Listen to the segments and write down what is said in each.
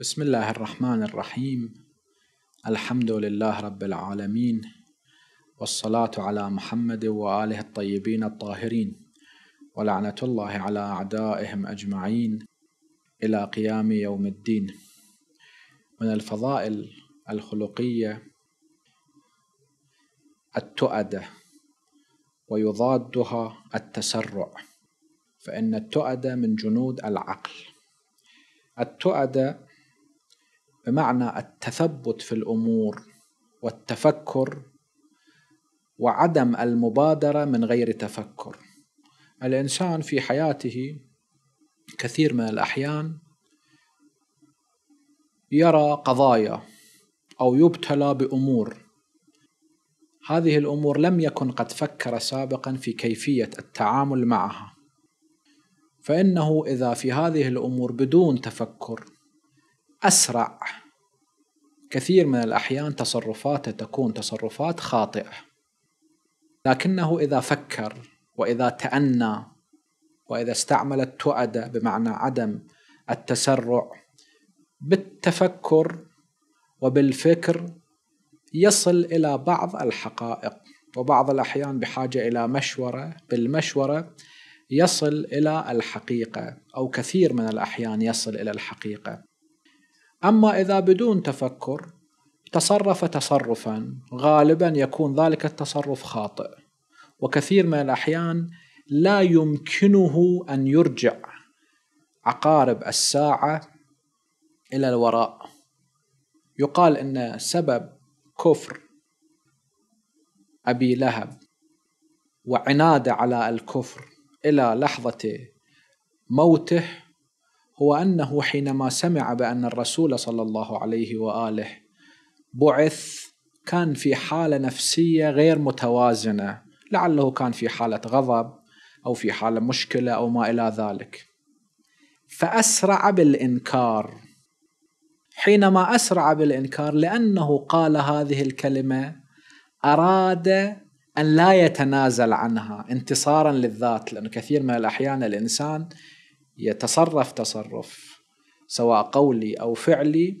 بسم الله الرحمن الرحيم الحمد لله رب العالمين والصلاة على محمد وآله الطيبين الطاهرين ولعنة الله على أعدائهم أجمعين إلى قيام يوم الدين من الفضائل الخلقية التؤدة ويضادها التسرع فإن التؤدة من جنود العقل التؤدة بمعنى التثبت في الامور والتفكر وعدم المبادره من غير تفكر الانسان في حياته كثير من الاحيان يرى قضايا او يبتلى بامور هذه الامور لم يكن قد فكر سابقا في كيفيه التعامل معها فانه اذا في هذه الامور بدون تفكر أسرع كثير من الأحيان تصرفاته تكون تصرفات خاطئة لكنه إذا فكر وإذا تأنى وإذا استعمل التؤدة بمعنى عدم التسرع بالتفكر وبالفكر يصل إلى بعض الحقائق وبعض الأحيان بحاجة إلى مشورة بالمشورة يصل إلى الحقيقة أو كثير من الأحيان يصل إلى الحقيقة أما إذا بدون تفكر تصرف تصرفا غالبا يكون ذلك التصرف خاطئ وكثير من الأحيان لا يمكنه أن يرجع عقارب الساعة إلى الوراء يقال أن سبب كفر أبي لهب وعناده على الكفر إلى لحظة موته هو انه حينما سمع بان الرسول صلى الله عليه واله بعث كان في حاله نفسيه غير متوازنه لعله كان في حاله غضب او في حاله مشكله او ما الى ذلك فاسرع بالانكار حينما اسرع بالانكار لانه قال هذه الكلمه اراد ان لا يتنازل عنها انتصارا للذات لانه كثير من الاحيان الانسان يتصرف تصرف سواء قولي أو فعلي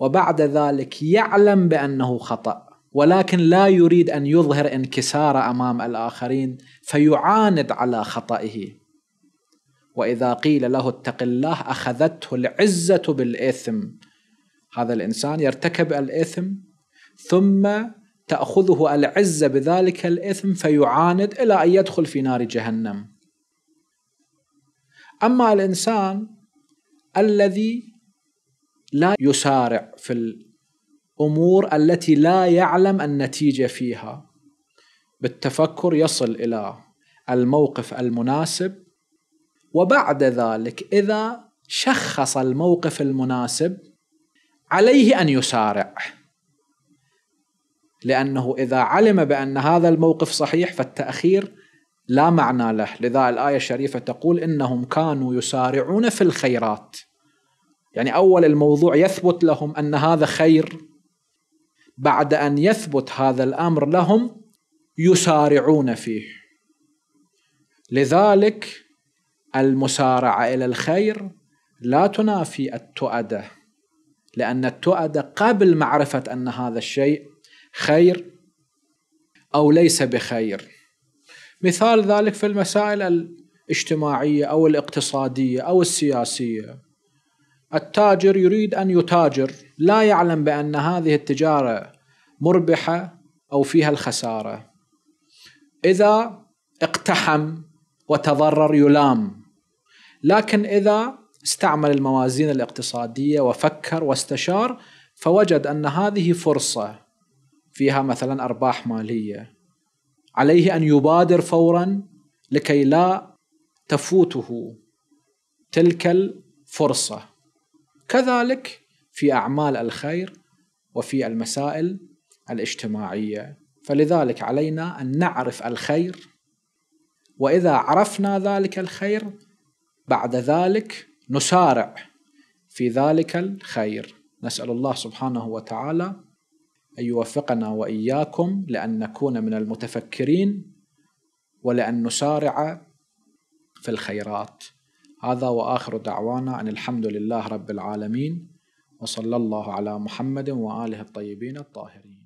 وبعد ذلك يعلم بأنه خطأ ولكن لا يريد أن يظهر انكساره أمام الآخرين فيعاند على خطئه وإذا قيل له اتق الله أخذته العزة بالإثم هذا الإنسان يرتكب الإثم ثم تأخذه العزة بذلك الإثم فيعاند إلى أن يدخل في نار جهنم أما الإنسان الذي لا يسارع في الأمور التي لا يعلم النتيجة فيها بالتفكر يصل إلى الموقف المناسب وبعد ذلك إذا شخص الموقف المناسب عليه أن يسارع لأنه إذا علم بأن هذا الموقف صحيح فالتأخير لا معنى له لذا الآية الشريفة تقول إنهم كانوا يسارعون في الخيرات يعني أول الموضوع يثبت لهم أن هذا خير بعد أن يثبت هذا الأمر لهم يسارعون فيه لذلك المسارعة إلى الخير لا تنافي التؤدة لأن التؤدة قبل معرفة أن هذا الشيء خير أو ليس بخير مثال ذلك في المسائل الاجتماعيه او الاقتصاديه او السياسيه التاجر يريد ان يتاجر لا يعلم بان هذه التجاره مربحه او فيها الخساره اذا اقتحم وتضرر يلام لكن اذا استعمل الموازين الاقتصاديه وفكر واستشار فوجد ان هذه فرصه فيها مثلا ارباح ماليه عليه ان يبادر فورا لكي لا تفوته تلك الفرصه كذلك في اعمال الخير وفي المسائل الاجتماعيه فلذلك علينا ان نعرف الخير واذا عرفنا ذلك الخير بعد ذلك نسارع في ذلك الخير نسال الله سبحانه وتعالى أن يوفقنا وإياكم لأن نكون من المتفكرين ولأن نسارع في الخيرات هذا وآخر دعوانا أن الحمد لله رب العالمين وصلى الله على محمد وآله الطيبين الطاهرين